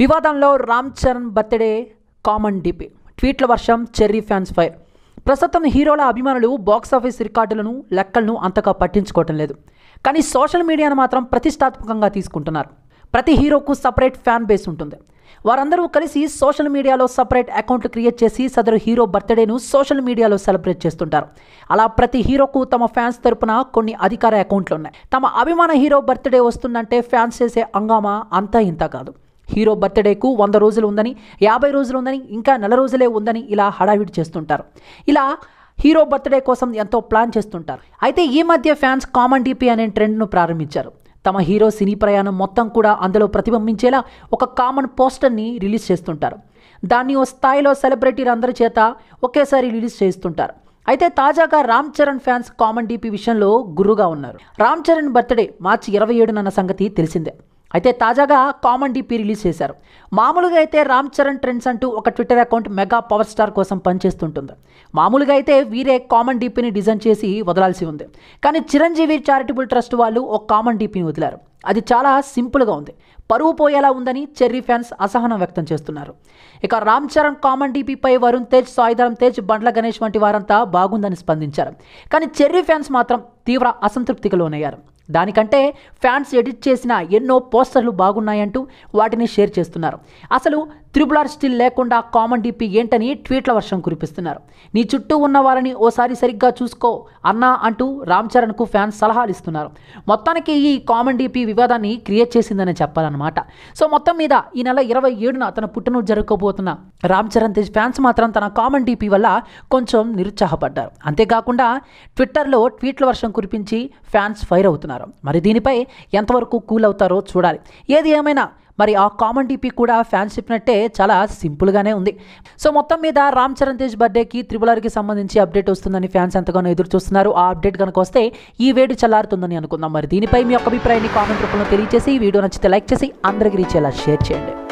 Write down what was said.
వివాదంలో Ram Charan birthday common డిపే ట్వీట్ల వర్షం చెర్రీ ఫ్యాన్స్ ఫైర్ ప్రస్తుతం హీరోల అభిమానులు బాక్సాఫీస్ రికార్డులను లెక్కలను అంతగా పట్టించుకోవటం లేదు కానీ సోషల్ మీడియాను మాత్రం ప్రతిష్టాత్మకంగా తీసుకుంటున్నారు ప్రతి హీరోకు సపరేట్ ఫ్యాన్ బేస్ ఉంటుంది వారందరూ కలిసి సోషల్ మీడియాలో సపరేట్ అకౌంట్లు క్రియేట్ చేసి సదరు హీరో బర్త్డేను సోషల్ మీడియాలో సెలబ్రేట్ చేస్తుంటారు అలా ప్రతి హీరోకు తమ ఫ్యాన్స్ తరపున కొన్ని అధికార అకౌంట్లు ఉన్నాయి తమ అభిమాన హీరో బర్త్డే వస్తుందంటే ఫ్యాన్స్ చేసే అంగామా అంతా ఇంత కాదు హీరో బర్త్డేకు వంద రోజులు ఉందని యాభై రోజులు ఉందని ఇంకా నెల రోజులే ఉందని ఇలా హడావిడి చేస్తుంటారు ఇలా హీరో బర్త్డే కోసం ఎంతో ప్లాన్ చేస్తుంటారు అయితే ఈ మధ్య ఫ్యాన్స్ కామన్ డీపీ అనే ట్రెండ్ను ప్రారంభించారు తమ హీరో సినీ ప్రయాణం మొత్తం కూడా అందులో ప్రతిబింబించేలా ఒక కామన్ పోస్టర్ని రిలీజ్ చేస్తుంటారు దాన్ని ఓ స్థాయిలో అందరి చేత ఒకేసారి రిలీజ్ చేస్తుంటారు అయితే తాజాగా Ram Charan fans common DP విషయంలో గురుగా ఉన్నారు రామ్ చరణ్ బర్త్డే మార్చి ఇరవై ఏడునన్న సంగతి తెలిసిందే అయితే తాజాగా కామన్ డీపీ రిలీజ్ చేశారు మామూలుగా అయితే రామ్ చరణ్ ట్రెండ్స్ అంటూ ఒక twitter account mega power star కోసం పనిచేస్తుంటుంది మామూలుగా అయితే వీరే కామన్ డీపీని డిజైన్ చేసి వదలాల్సి ఉంది కానీ చిరంజీవి చారిటబుల్ ట్రస్ట్ వాళ్ళు ఒక కామన్ డీపీని వదిలారు అది చాలా సింపుల్గా ఉంది పరువు పోయేలా ఉందని చెర్రీ ఫ్యాన్స్ అసహనం వ్యక్తం చేస్తున్నారు ఇక రామ్ చరణ్ కామన్ డీపీపై వరుణ్ తేజ్ సాయిధరం తేజ్ బండ్ల గణేష్ వంటి వారంతా బాగుందని స్పందించారు కానీ చెర్రీ ఫ్యాన్స్ మాత్రం తీవ్ర అసంతృప్తికి లోనయ్యారు దానికంటే ఫ్యాన్స్ ఎడిట్ చేసిన ఎన్నో పోస్టర్లు బాగున్నాయంటూ వాటిని షేర్ చేస్తున్నారు అసలు త్రిబుల్ ఆర్ స్టిల్ లేకుండా కామన్ డిపి ఏంటని ట్వీట్ల వర్షం కురిపిస్తున్నారు నీ చుట్టూ ఉన్న వారిని ఓసారి సరిగ్గా చూసుకో అన్నా అంటూ రామ్ చరణ్కు ఫ్యాన్స్ సలహాలు ఇస్తున్నారు మొత్తానికి ఈ కామన్ డిపి వివాదాన్ని క్రియేట్ చేసిందని చెప్పాలన్నమాట సో మొత్తం మీద ఈ నెల ఇరవై ఏడున తన పుట్టిన జరగకపోతున్న రామ్ చరణ్ తేజ్ ఫ్యాన్స్ మాత్రం తన కామన్ డిపి వల్ల కొంచెం నిరుత్సాహపడ్డారు అంతేకాకుండా ట్విట్టర్లో ట్వీట్ల వర్షం కురిపించి ఫ్యాన్స్ ఫైర్ అవుతున్నారు అంటున్నారు మరి దీనిపై ఎంతవరకు కూల్ అవుతారో చూడాలి ఏది ఏమైనా మరి ఆ కామన్ డిపి కూడా ఫ్యాన్స్ చెప్పినట్టే చాలా సింపుల్గానే ఉంది సో మొత్తం మీద రామ్ చరణ్ తేజ్ బర్త్డేకి ఆర్కి సంబంధించి అప్డేట్ వస్తుందని ఫ్యాన్స్ ఎంతగానో ఎదురు చూస్తున్నారు ఆ అప్డేట్ కనుక వస్తే ఈ వేడి చల్లారుతుందని అనుకుందాం మరి దీనిపై మీ యొక్క అభిప్రాయాన్ని కామెంట్ రూపంలో తెలియజేసి వీడియో నచ్చితే లైక్ చేసి అందరికి రీచ్ అలా షేర్ చేయండి